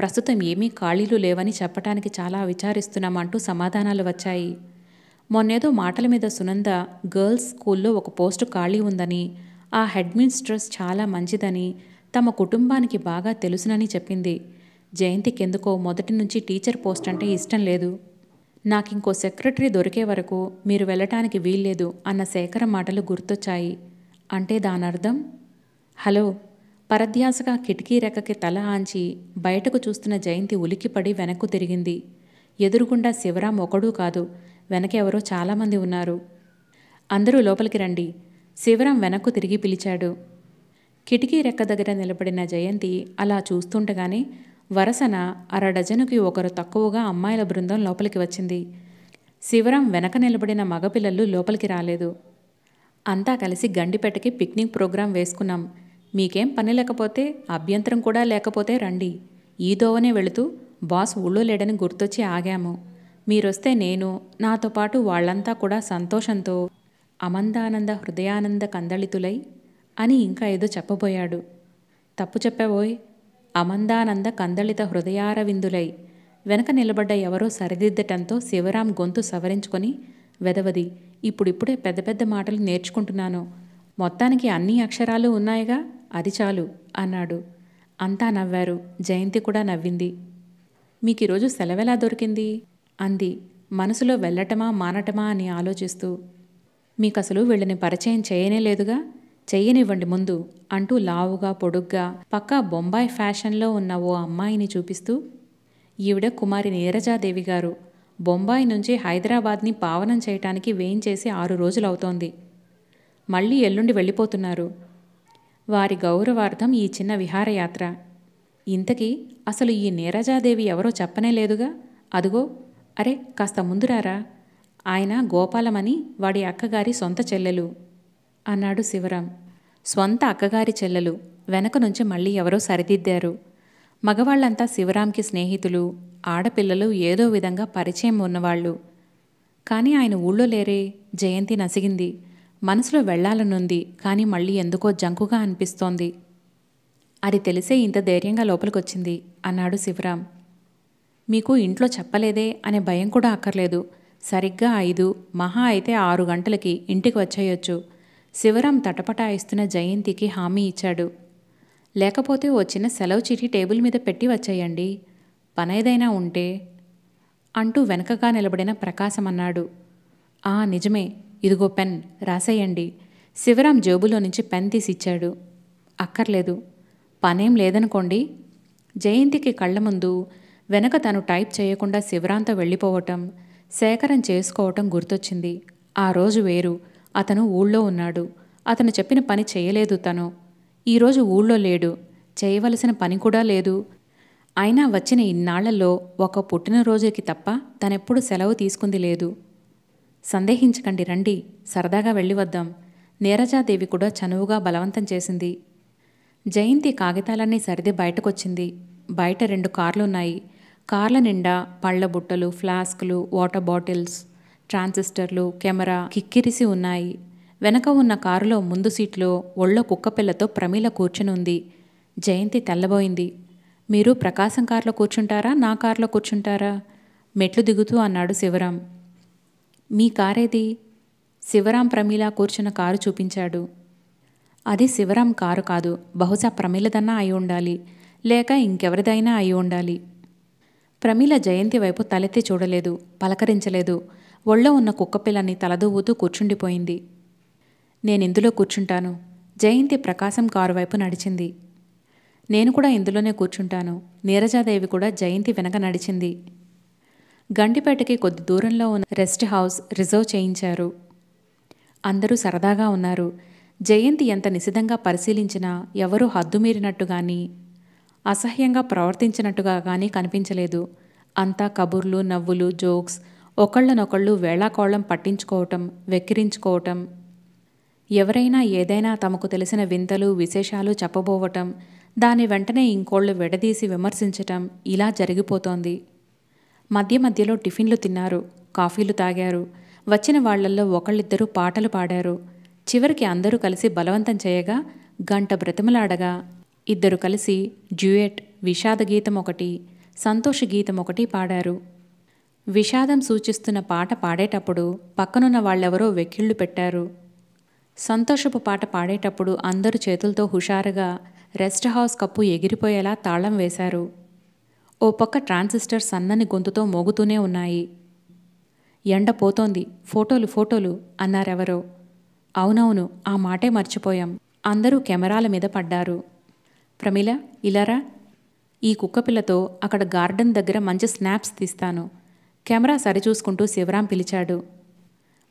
ప్రస్తుతం ఏమీ ఖాళీలు లేవని చెప్పటానికి చాలా విచారిస్తున్నామంటూ సమాధానాలు వచ్చాయి మొన్నేదో మాటల మీద సునంద గర్ల్స్ స్కూల్లో ఒక పోస్టు ఖాళీ ఉందని ఆ హెడ్మినిస్ట్రస్ చాలా మంచిదని తమ కుటుంబానికి బాగా తెలుసునని చెప్పింది జయంతికెందుకో మొదటి నుంచి టీచర్ పోస్ట్ అంటే ఇష్టం లేదు నాకింకో సెక్రటరీ దొరికే వరకు మీరు వెళ్ళటానికి వీల్లేదు అన్న శేఖర మాటలు గుర్తొచ్చాయి అంటే దానర్థం హలో పరధ్యాసగా కిటికీ రెక్కకి తల ఆంచి బయటకు చూస్తున్న జయంతి ఉలిక్కిపడి వెనక్కు తిరిగింది ఎదురుగుండా శివరాం ఒకడూ కాదు వెనకెవరో చాలామంది ఉన్నారు అందరూ లోపలికి రండి శివరాం వెనక్కు తిరిగి పిలిచాడు కిటికీ రెక్క దగ్గర నిలబడిన జయంతి అలా చూస్తుండగానే వరసన అర డజనుకి ఒకరు తక్కువగా అమ్మాయిల బృందం లోపలికి వచ్చింది శివరాం వెనక నిలబడిన మగపిల్లలు లోపలికి రాలేదు అంతా కలిసి గండిపేటకి పిక్నిక్ ప్రోగ్రాం వేసుకున్నాం మీకేం పని లేకపోతే అభ్యంతరం కూడా లేకపోతే రండి ఈ దోవనే వెళుతూ బాస్ ఊళ్ళో లేడని గుర్తొచ్చి ఆగాము మీరొస్తే నేను నాతో పాటు వాళ్ళంతా కూడా సంతోషంతో అమందానంద హృదయానంద కందళితులై అని ఇంకా ఏదో చెప్పబోయాడు తప్పు చెప్పబోయ్ అమందానంద కందళిత హృదయారవిందులై వెనక నిలబడ్డ ఎవరో సరిదిద్దటంతో శివరాం గొంతు సవరించుకొని వెదవది ఇప్పుడిప్పుడే పెద్ద పెద్ద మాటలు నేర్చుకుంటున్నాను మొత్తానికి అన్ని అక్షరాలు ఉన్నాయిగా అది చాలు అన్నాడు అంతా నవ్వారు జయంతి కూడా నవ్వింది మీకు ఈరోజు సెలవెలా దొరికింది అంది మనసులో వెళ్ళటమా మానటమా అని ఆలోచిస్తూ మీకసలు వీళ్ళని పరిచయం చేయనే లేదుగా చెయ్యనివ్వండి ముందు అంటూ లావుగా పొడుగ్గా పక్కా బొంబాయి ఫ్యాషన్లో ఉన్న ఓ అమ్మాయిని చూపిస్తూ ఈవిడ కుమారి నీరజాదేవి గారు బొంబాయి నుంచి హైదరాబాద్ని పావనం చేయటానికి వేయించేసి ఆరు రోజులవుతోంది మళ్ళీ ఎల్లుండి వెళ్ళిపోతున్నారు వారి గౌరవార్థం ఈ చిన్న విహారయాత్ర ఇంతకీ అసలు ఈ నీరజాదేవి ఎవరో చెప్పనే లేదుగా అదుగో అరే కాస్త ముందురారా ఆయన గోపాలమని వాడి అక్కగారి సొంత చెల్లెలు అన్నాడు శివరాం స్వంత అక్కగారి చెల్లెలు వెనక నుంచి మళ్ళీ ఎవరో సరిదిద్దారు మగవాళ్లంతా శివరాంకి స్నేహితులు ఆడపిల్లలు ఏదో విధంగా పరిచయం ఉన్నవాళ్ళు కానీ ఆయన ఊళ్ళో లేరే జయంతి నసిగింది మనసులో వెళ్లాలనుంది కానీ మళ్ళీ ఎందుకో జంకుగా అనిపిస్తోంది అది తెలిసే ఇంత ధైర్యంగా లోపలికొచ్చింది అన్నాడు శివరాం మీకు ఇంట్లో చెప్పలేదే అనే భయం కూడా అక్కర్లేదు సరిగ్గా ఐదు మహా అయితే ఆరు గంటలకి ఇంటికి వచ్చేయొచ్చు శివరాం తటపటాయిస్తున్న జయంతికి హామీ ఇచ్చాడు లేకపోతే వచ్చిన సెలవు చిటి టేబుల్ మీద పెట్టి వచ్చేయండి పనేదైనా ఉంటే అంటూ వెనకగా నిలబడిన ప్రకాశం అన్నాడు ఆ నిజమే ఇదిగో పెన్ రాసేయండి శివరాం జేబులో నుంచి పెన్ తీసిచ్చాడు అక్కర్లేదు పనేం లేదనుకోండి జయంతికి కళ్ళ ముందు వెనక తను టైప్ చేయకుండా శివరాంతో వెళ్ళిపోవటం సేకరం చేసుకోవటం గుర్తొచ్చింది ఆ రోజు వేరు అతను ఊళ్ళో ఉన్నాడు అతను చెప్పిన పని చేయలేదు తను ఈరోజు ఊళ్ళో లేడు చేయవలసిన పని కూడా లేదు అయినా వచ్చిన ఇన్నాళ్లలో ఒక పుట్టినరోజుకి తప్ప తనెప్పుడు సెలవు తీసుకుంది లేదు సందేహించకండి రండి సరదాగా వెళ్ళి వద్దాం నీరజాదేవి కూడా చనువుగా బలవంతం చేసింది జయంతి కాగితాలన్నీ సరిది బయటకొచ్చింది బయట రెండు కార్లున్నాయి కార్ల నిండా పళ్ళ బుట్టలు ఫ్లాస్కులు వాటర్ బాటిల్స్ ట్రాన్సిస్టర్లు కెమెరా కిక్కిరిసి ఉన్నాయి వెనక ఉన్న కారులో ముందు సీట్లో ఒళ్ళో కుక్కపిల్లతో ప్రమీల ఉంది జయంతి తెల్లబోయింది మీరు ప్రకాశం కారులో కూర్చుంటారా నా కార్లో కూర్చుంటారా మెట్లు దిగుతూ అన్నాడు శివరాం మీ కారేది శివరాం ప్రమీల కూర్చున్న కారు చూపించాడు అది శివరాం కారు కాదు బహుశా ప్రమీలదన్నా అయి ఉండాలి లేక ఇంకెవరిదైనా అయి ఉండాలి ప్రమీల జయంతి వైపు తలెత్తి చూడలేదు పలకరించలేదు ఒళ్ళో ఉన్న కుక్కపిల్లని తలదూవుతూ కూర్చుండిపోయింది నేనిందులో కూర్చుంటాను జయంతి ప్రకాశం కారు వైపు నడిచింది నేను కూడా ఇందులోనే కూర్చుంటాను నీరజాదేవి కూడా జయంతి వెనక నడిచింది గండిపేటకి కొద్ది దూరంలో ఉన్న రెస్ట్ హౌస్ రిజర్వ్ చేయించారు అందరూ సరదాగా ఉన్నారు జయంతి ఎంత నిశిధంగా పరిశీలించినా ఎవరూ హద్దుమీరినట్టు కానీ అసహ్యంగా ప్రవర్తించినట్టుగా కానీ కనిపించలేదు అంతా కబుర్లు నవ్వులు జోక్స్ ఒకళ్ళనొకళ్ళు వేళాకోళం పట్టించుకోవటం వెక్కిరించుకోవటం ఎవరైనా ఏదైనా తమకు తెలిసిన వింతలు విశేషాలు చెప్పబోవటం దాని వెంటనే ఇంకోళ్ళు విడదీసి విమర్శించటం ఇలా జరిగిపోతోంది మధ్య మధ్యలో టిఫిన్లు తిన్నారు కాఫీలు తాగారు వచ్చిన వాళ్లల్లో ఒకళ్ళిద్దరూ పాటలు పాడారు చివరికి అందరూ కలిసి బలవంతం చేయగా గంట బ్రతిమలాడగా ఇద్దరు కలిసి జ్యుయెట్ విషాద గీతం ఒకటి సంతోష గీతం ఒకటి పాడారు విషాదం సూచిస్తున్న పాట పాడేటప్పుడు పక్కనున్న వాళ్ళెవరో వెక్కిళ్ళు పెట్టారు సంతోషపు పాట పాడేటప్పుడు అందరూ చేతులతో హుషారుగా రెస్ట్ హౌస్ కప్పు ఎగిరిపోయేలా తాళం వేశారు ఓ పక్క ట్రాన్సిస్టర్ సన్నని గొంతుతో మోగుతూనే ఉన్నాయి ఎండ పోతోంది ఫోటోలు ఫోటోలు అన్నారెవరో అవునవును ఆ మాటే మర్చిపోయాం అందరూ కెమెరాల మీద పడ్డారు ప్రమిళ ఇలారా ఈ కుక్కపిల్లతో అక్కడ గార్డెన్ దగ్గర మంచి స్నాప్స్ తీస్తాను కెమెరా సరిచూసుకుంటూ శివరాం పిలిచాడు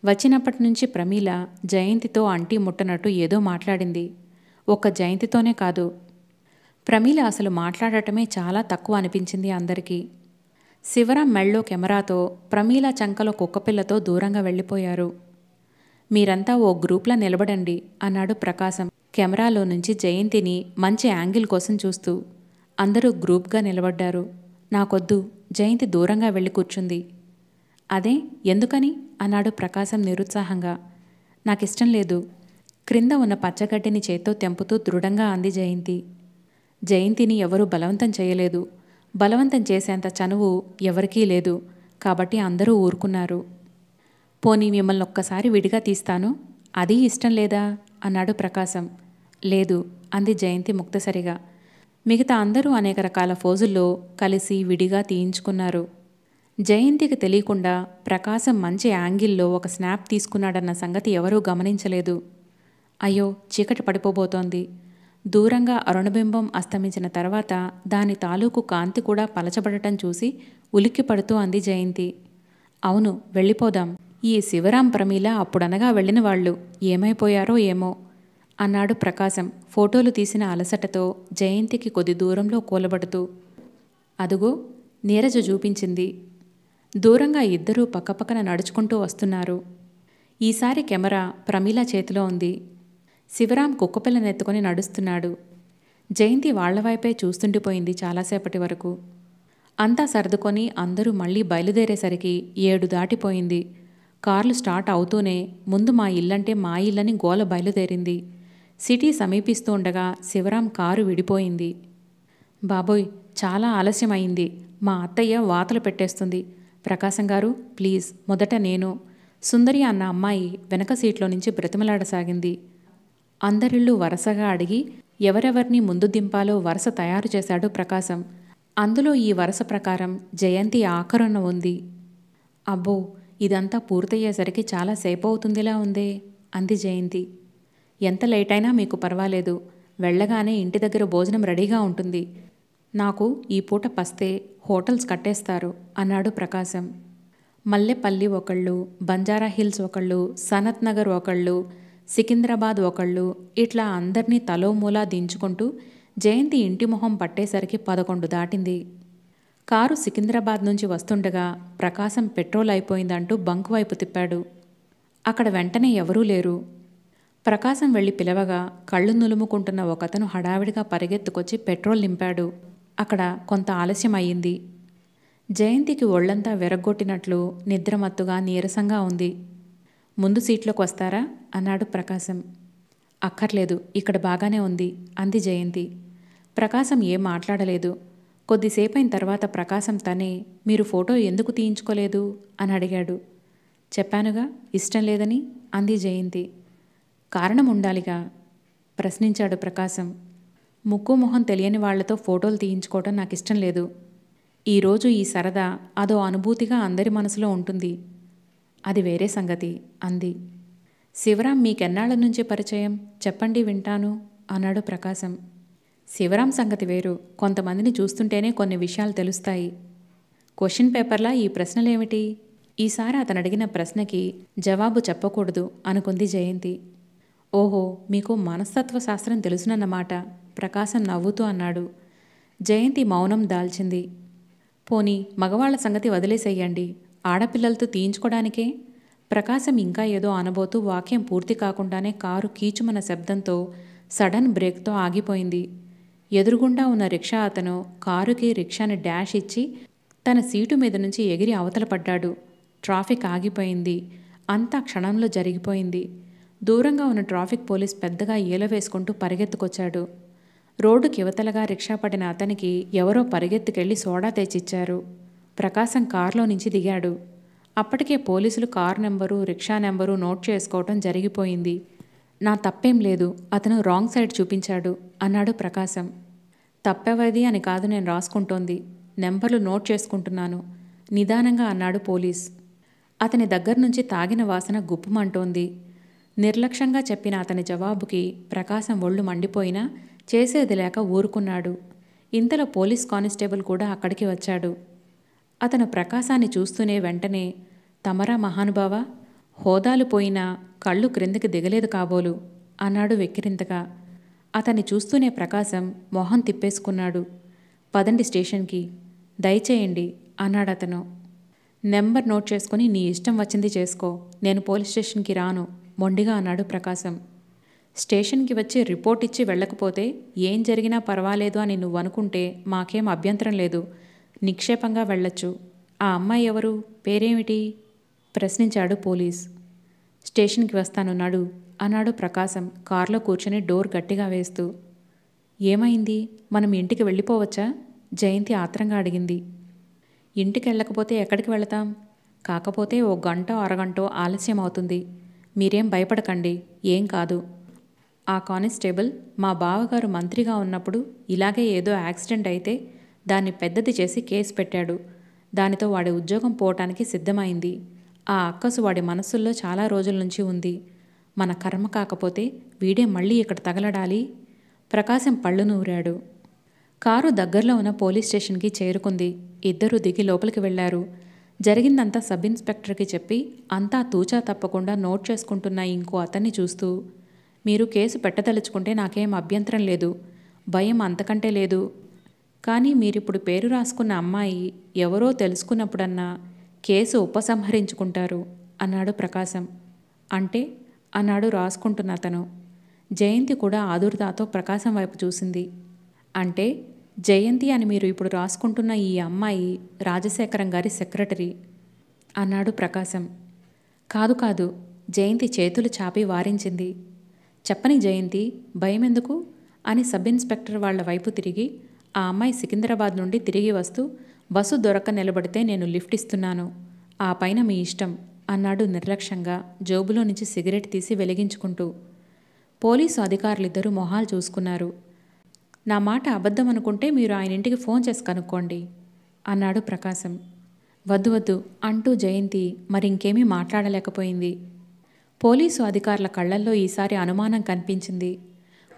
వచ్చినప్పటి నుంచి ప్రమీల జయంతితో అంటీ ముట్టనట్టు ఏదో మాట్లాడింది ఒక్క జయంతితోనే కాదు ప్రమీల అసలు మాట్లాడటమే చాలా తక్కువ అనిపించింది అందరికీ శివరాం మెళ్ళో కెమెరాతో ప్రమీల చంకలో కుక్కపిల్లతో దూరంగా వెళ్ళిపోయారు మీరంతా ఓ గ్రూప్లా నిలబడండి అన్నాడు ప్రకాశం కెమెరాలో నుంచి జయంతిని మంచి యాంగిల్ కోసం చూస్తూ అందరూ గ్రూప్గా నిలబడ్డారు నాకొద్దు జయంతి దూరంగా వెళ్ళి కూర్చుంది అదే ఎందుకని అన్నాడు ప్రకాశం నిరుత్సాహంగా నాకిష్టం లేదు క్రింద ఉన్న పచ్చగడ్డిని చేత్తో తెంపుతూ దృఢంగా అంది జయంతి జయంతిని ఎవరూ బలవంతం చేయలేదు బలవంతం చేసేంత చనువు ఎవరికీ లేదు కాబట్టి అందరూ ఊరుకున్నారు పోనీ మిమ్మల్ని ఒక్కసారి విడిగా తీస్తాను అది ఇష్టం లేదా అన్నాడు ప్రకాశం లేదు అంది జయంతి ముక్తసరిగా మిగతా అందరూ అనేక రకాల ఫోజుల్లో కలిసి విడిగా తీయించుకున్నారు జయంతికి తెలియకుండా ప్రకాశం మంచి యాంగిల్లో ఒక స్నాప్ తీసుకున్నాడన్న సంగతి ఎవరూ గమనించలేదు అయ్యో చీకటి పడిపోబోతోంది దూరంగా అరుణబింబం అస్తమించిన తర్వాత దాని తాలూకు కాంతి కూడా పలచబడటం చూసి ఉలిక్కిపడుతూ అంది జయంతి అవును వెళ్ళిపోదాం ఈ శివరాం ప్రమీల అప్పుడనగా వెళ్ళిన వాళ్ళు ఏమైపోయారో ఏమో అన్నాడు ప్రకాశం ఫోటోలు తీసిన అలసటతో జయంతికి కొద్ది దూరంలో కూలబడుతూ అదుగో నీరజ చూపించింది దూరంగా ఇద్దరూ పక్కపక్కన నడుచుకుంటూ వస్తున్నారు ఈసారి కెమెరా ప్రమీల చేతిలో ఉంది శివరాం కుక్కపిల్లని ఎత్తుకొని నడుస్తున్నాడు జయంతి వాళ్లవైపే చూస్తుండిపోయింది చాలాసేపటి వరకు అంతా సర్దుకొని అందరూ మళ్ళీ బయలుదేరేసరికి ఏడు దాటిపోయింది కార్లు స్టార్ట్ అవుతూనే ముందు మా ఇల్లంటే మా ఇల్లని గోల బయలుదేరింది సిటీ సమీపిస్తూ ఉండగా శివరాం కారు విడిపోయింది బాబోయ్ చాలా ఆలస్యమైంది మా అత్తయ్య వాతలు పెట్టేస్తుంది ప్రకాశం గారు ప్లీజ్ మొదట నేను సుందరి అన్న అమ్మాయి వెనక సీట్లో నుంచి బ్రతిమలాడసాగింది అందరిళ్ళు వరసగా అడిగి ఎవరెవరిని ముందు దింపాలో వరస తయారు చేశాడు ప్రకాశం అందులో ఈ వరస ప్రకారం జయంతి ఆఖరున ఉంది అబ్బో ఇదంతా పూర్తయ్యేసరికి చాలా సేపు అవుతుందిలా ఉందే అంది జయంతి ఎంత లేట్ అయినా మీకు పర్వాలేదు వెళ్ళగానే ఇంటి దగ్గర భోజనం రెడీగా ఉంటుంది నాకు ఈ పూట పస్తే హోటల్స్ కట్టేస్తారు అన్నాడు ప్రకాశం మల్లెపల్లి ఒకళ్ళు బంజారా హిల్స్ ఒకళ్ళు సనత్ నగర్ ఒకళ్ళు సికింద్రాబాద్ ఒకళ్ళు ఇట్లా అందర్నీ తలోమూలా దించుకుంటూ జయంతి ఇంటి మొహం పట్టేసరికి పదకొండు దాటింది కారు సికింద్రాబాద్ నుంచి వస్తుండగా ప్రకాశం పెట్రోల్ అయిపోయిందంటూ బంక్ వైపు తిప్పాడు అక్కడ వెంటనే ఎవరూ లేరు ప్రకాశం వెళ్ళి పిలవగా కళ్ళు నులుముకుంటున్న ఒకతను హడావిడిగా పరిగెత్తుకొచ్చి పెట్రోల్ నింపాడు అక్కడ కొంత ఆలస్యం జయంతికి ఒళ్లంతా విరగ్గొట్టినట్లు నిద్రమత్తుగా నీరసంగా ఉంది ముందు సీట్లోకి వస్తారా అన్నాడు ప్రకాశం అక్కర్లేదు ఇక్కడ బాగానే ఉంది అంది జయంతి ప్రకాశం ఏం మాట్లాడలేదు కొద్దిసేపు అయిన తర్వాత ప్రకాశం తనే మీరు ఫోటో ఎందుకు తీయించుకోలేదు అని అడిగాడు చెప్పానుగా ఇష్టం లేదని అంది జయంతి కారణం ఉండాలిగా ప్రశ్నించాడు ప్రకాశం ముక్కు మొహం తెలియని వాళ్లతో ఫోటోలు తీయించుకోవడం నాకు ఇష్టం లేదు ఈరోజు ఈ సరదా అదో అనుభూతిగా అందరి మనసులో ఉంటుంది అది వేరే సంగతి అంది శివరాం మీకెన్నాళ్ల నుంచి పరిచయం చెప్పండి వింటాను అన్నాడు ప్రకాశం శివరాం సంగతి వేరు కొంతమందిని చూస్తుంటేనే కొన్ని విషయాలు తెలుస్తాయి క్వశ్చన్ పేపర్లా ఈ ప్రశ్నలేమిటి ఈసారి అతను అడిగిన ప్రశ్నకి జవాబు చెప్పకూడదు అనుకుంది జయంతి ఓహో మీకు మనస్తత్వ శాస్త్రం తెలుసునన్నమాట ప్రకాశం నవ్వుతూ అన్నాడు జయంతి మౌనం దాల్చింది పోని మగవాళ్ల సంగతి వదిలేసేయండి ఆడపిల్లలతో తీయించుకోవడానికే ప్రకాశం ఇంకా ఏదో అనబోతూ వాక్యం పూర్తి కాకుండానే కారు కీచుమన శబ్దంతో సడన్ బ్రేక్తో ఆగిపోయింది ఎదురుగుండా ఉన్న రిక్షా అతను కారుకి రిక్షాని డాష్ ఇచ్చి తన సీటు మీద నుంచి ఎగిరి అవతల పడ్డాడు ట్రాఫిక్ ఆగిపోయింది అంతా క్షణంలో జరిగిపోయింది దూరంగా ఉన్న ట్రాఫిక్ పోలీస్ పెద్దగా ఏల వేసుకుంటూ పరిగెత్తుకొచ్చాడు రోడ్డుకి యువతలగా రిక్షా పడిన అతనికి ఎవరో పరిగెత్తుకెళ్లి సోడా తెచ్చిచ్చారు ప్రకాశం కారులో నుంచి దిగాడు అప్పటికే పోలీసులు car number rickshaw number note చేసుకోవటం జరిగిపోయింది నా తప్పేం లేదు అతను రాంగ్ సైడ్ చూపించాడు అన్నాడు ప్రకాశం తప్పెవది అని కాదు నేను రాసుకుంటోంది నెంబర్లు నోట్ చేసుకుంటున్నాను నిదానంగా అన్నాడు పోలీస్ అతని దగ్గర నుంచి తాగిన వాసన గుప్పుమంటోంది నిర్లక్ష్యంగా చెప్పిన అతని జవాబుకి ప్రకాశం ఒళ్ళు మండిపోయినా చేసేది లేక ఊరుకున్నాడు ఇంతలో పోలీస్ కానిస్టేబుల్ కూడా అక్కడికి వచ్చాడు అతను ప్రకాశాన్ని చూస్తూనే వెంటనే తమరా మహానుభావ హోదాలు పోయినా కళ్ళు క్రిందకి దిగలేదు కాబోలు అన్నాడు వెక్కిరింతగా అతన్ని చూస్తూనే ప్రకాశం మొహం తిప్పేసుకున్నాడు పదండి స్టేషన్కి దయచేయండి అన్నాడతను నెంబర్ నోట్ చేసుకుని నీ ఇష్టం వచ్చింది చేసుకో నేను పోలీస్ స్టేషన్కి రాను మొండిగా అన్నాడు ప్రకాశం స్టేషన్కి వచ్చి రిపోర్ట్ ఇచ్చి వెళ్ళకపోతే ఏం జరిగినా పర్వాలేదు అని నువ్వు అనుకుంటే మాకేం అభ్యంతరం లేదు నిక్షేపంగా వెళ్ళొచ్చు ఆ అమ్మాయి ఎవరు పేరేమిటి ప్రశ్నించాడు పోలీస్ స్టేషన్కి వస్తాను నడు అన్నాడు ప్రకాశం కారులో కూర్చొని డోర్ గట్టిగా వేస్తూ ఏమైంది మనం ఇంటికి వెళ్ళిపోవచ్చా జయంతి ఆత్రంగా అడిగింది ఇంటికి వెళ్ళకపోతే ఎక్కడికి వెళతాం కాకపోతే ఓ గంట అరగంటో ఆలస్యం అవుతుంది మీరేం భయపడకండి ఏం కాదు ఆ కానిస్టేబుల్ మా బావగారు మంత్రిగా ఉన్నప్పుడు ఇలాగే ఏదో యాక్సిడెంట్ అయితే దాన్ని పెద్దది చేసి కేసు పెట్టాడు దానితో వాడి ఉద్యోగం పోవటానికి సిద్ధమైంది ఆ అక్కసు వాడి మనస్సుల్లో చాలా రోజుల నుంచి ఉంది మన కర్మ కాకపోతే వీడే మళ్ళీ ఇక్కడ తగలడాలి ప్రకాశం పళ్ళు నూరాడు కారు దగ్గరలో ఉన్న పోలీస్ స్టేషన్కి చేరుకుంది ఇద్దరూ దిగి లోపలికి వెళ్లారు జరిగిందంతా సబ్ ఇన్స్పెక్టర్కి చెప్పి అంతా తూచా తప్పకుండా నోట్ చేసుకుంటున్న ఇంకో అతన్ని చూస్తూ మీరు కేసు పెట్టదలుచుకుంటే నాకేం అభ్యంతరం లేదు భయం అంతకంటే లేదు కానీ మీరిప్పుడు పేరు రాసుకున్న అమ్మాయి ఎవరో తెలుసుకున్నప్పుడన్నా కేసు ఉపసంహరించుకుంటారు అన్నాడు ప్రకాశం అంటే అన్నాడు రాసుకుంటున్న అతను జయంతి కూడా ఆదుర్దాతో ప్రకాశం వైపు చూసింది అంటే జయంతి అని మీరు ఇప్పుడు రాసుకుంటున్న ఈ అమ్మాయి రాజశేఖరం గారి సెక్రటరీ అన్నాడు ప్రకాశం కాదు కాదు జయంతి చేతులు చాపి వారించింది చెప్పని జయంతి భయమెందుకు అని సబ్ ఇన్స్పెక్టర్ వాళ్ల వైపు తిరిగి ఆ అమ్మాయి సికింద్రాబాద్ నుండి తిరిగి వస్తూ బస్సు దొరక్క నిలబడితే నేను లిఫ్ట్ ఇస్తున్నాను ఆ పైన మీ ఇష్టం అన్నాడు నిర్లక్ష్యంగా జోబులో నుంచి సిగరెట్ తీసి వెలిగించుకుంటూ పోలీసు అధికారులిద్దరూ మొహాలు చూసుకున్నారు నా మాట అబద్ధం అనుకుంటే మీరు ఆయన ఇంటికి ఫోన్ చేసి కనుక్కోండి అన్నాడు ప్రకాశం వద్దు వద్దు అంటూ జయంతి మరింకేమీ మాట్లాడలేకపోయింది పోలీసు అధికారుల కళ్ళల్లో ఈసారి అనుమానం కనిపించింది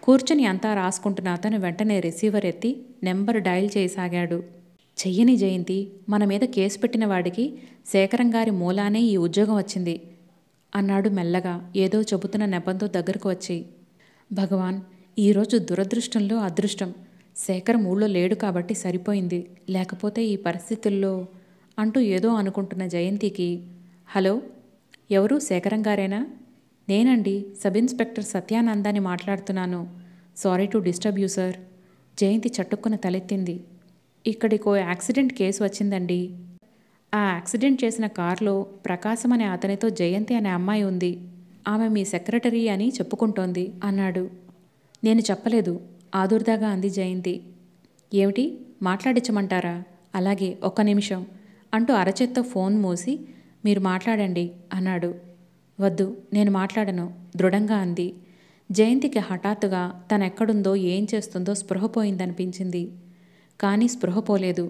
కూర్చుని అంతా రాసుకుంటున్న అతను వెంటనే రిసీవర్ ఎత్తి నెంబర్ డయల్ చేయసాగాడు చెయ్యని జయంతి మన మీద కేసు పెట్టిన వాడికి శేఖరం గారి మూలానే ఈ ఉద్యోగం వచ్చింది అన్నాడు మెల్లగా ఏదో చెబుతున్న నెపంతో దగ్గరకు వచ్చి భగవాన్ ఈరోజు దురదృష్టంలో అదృష్టం శేఖరం ఊళ్ళో లేడు కాబట్టి సరిపోయింది లేకపోతే ఈ పరిస్థితుల్లో అంటూ ఏదో అనుకుంటున్న జయంతికి హలో ఎవరు శేఖరం గారేనా నేనండి సబ్ ఇన్స్పెక్టర్ సత్యానందాన్ని మాట్లాడుతున్నాను sorry to disturb you sir Jayanti చట్టుక్కున తలెత్తింది ఇక్కడికో యాక్సిడెంట్ కేసు వచ్చిందండి ఆ యాక్సిడెంట్ చేసిన కారులో ప్రకాశం అనే అతనితో జయంతి అనే అమ్మాయి ఉంది ఆమె మీ సెక్రటరీ అని చెప్పుకుంటోంది అన్నాడు నేను చెప్పలేదు ఆదుర్దాగా అంది జయంతి ఏమిటి మాట్లాడించమంటారా అలాగే ఒక్క నిమిషం అంటూ అరచేత్తో ఫోన్ మూసి మీరు మాట్లాడండి అన్నాడు వద్దు నేను మాట్లాడను దృఢంగా అంది జయంతికి హఠాత్తుగా తనెక్కడుందో ఏం చేస్తుందో స్పృహపోయిందనిపించింది కానీ స్పృహపోలేదు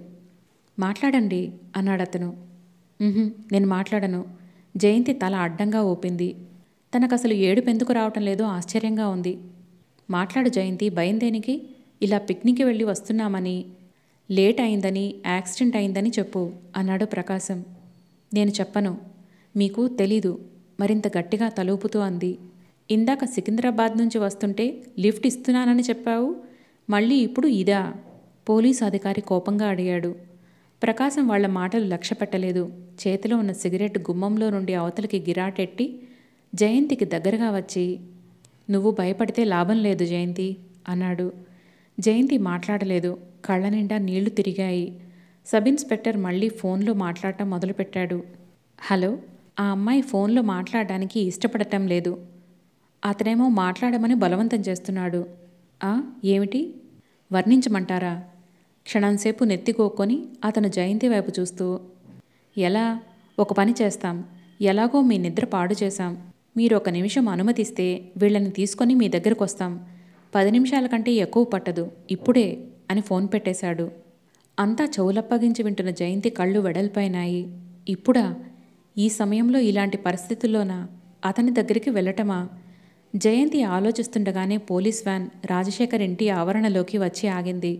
మాట్లాడండి అన్నాడతను నేను మాట్లాడను జయంతి తల అడ్డంగా ఊపింది తనకసలు ఏడుపెందుకు రావటం లేదో ఆశ్చర్యంగా ఉంది మాట్లాడు జయంతి భయం దేనికి ఇలా పిక్నిక్కి వెళ్ళి వస్తున్నామని లేట్ అయిందని యాక్సిడెంట్ అయిందని చెప్పు అన్నాడు ప్రకాశం నేను చెప్పను మీకు తెలీదు మరింత గట్టిగా తలూపుతూ అంది ఇందాక సికింద్రాబాద్ నుంచి వస్తుంటే లిఫ్ట్ ఇస్తున్నానని చెప్పావు మళ్ళీ ఇప్పుడు ఇదా పోలీసు అధికారి కోపంగా అడిగాడు ప్రకాశం వాళ్ల మాటలు లక్ష్య పెట్టలేదు చేతిలో ఉన్న సిగరెట్ గుమ్మంలో నుండి అవతలికి గిరాటెట్టి జయంతికి దగ్గరగా వచ్చి నువ్వు భయపడితే లాభం లేదు జయంతి అన్నాడు జయంతి మాట్లాడలేదు కళ్ళ నిండా నీళ్లు తిరిగాయి సబ్ ఇన్స్పెక్టర్ మళ్ళీ ఫోన్లో మాట్లాడటం మొదలుపెట్టాడు హలో ఆ అమ్మాయి ఫోన్లో మాట్లాడడానికి ఇష్టపడటం లేదు అతనేమో మాట్లాడమని బలవంతం చేస్తున్నాడు ఆ ఏమిటి వర్ణించమంటారా క్షణంసేపు నెత్తికోక్కొని అతను జయంతి వైపు చూస్తూ ఎలా ఒక పని చేస్తాం ఎలాగో మీ నిద్ర పాడు చేశాం మీరు ఒక నిమిషం అనుమతిస్తే వీళ్ళని తీసుకొని మీ దగ్గరకు వస్తాం పది నిమిషాల కంటే ఎక్కువ పట్టదు ఇప్పుడే అని ఫోన్ పెట్టేశాడు అంతా చెవులప్పగించి వింటున్న జయంతి కళ్ళు వెడల్పోయినాయి ఇప్పుడా ఈ సమయంలో ఇలాంటి పరిస్థితుల్లోన అతని దగ్గరికి వెళ్ళటమా జయంతి ఆలోచిస్తుండగానే పోలీస్ వ్యాన్ రాజశేఖర్ ఇంటి ఆవరణలోకి వచ్చి ఆగింది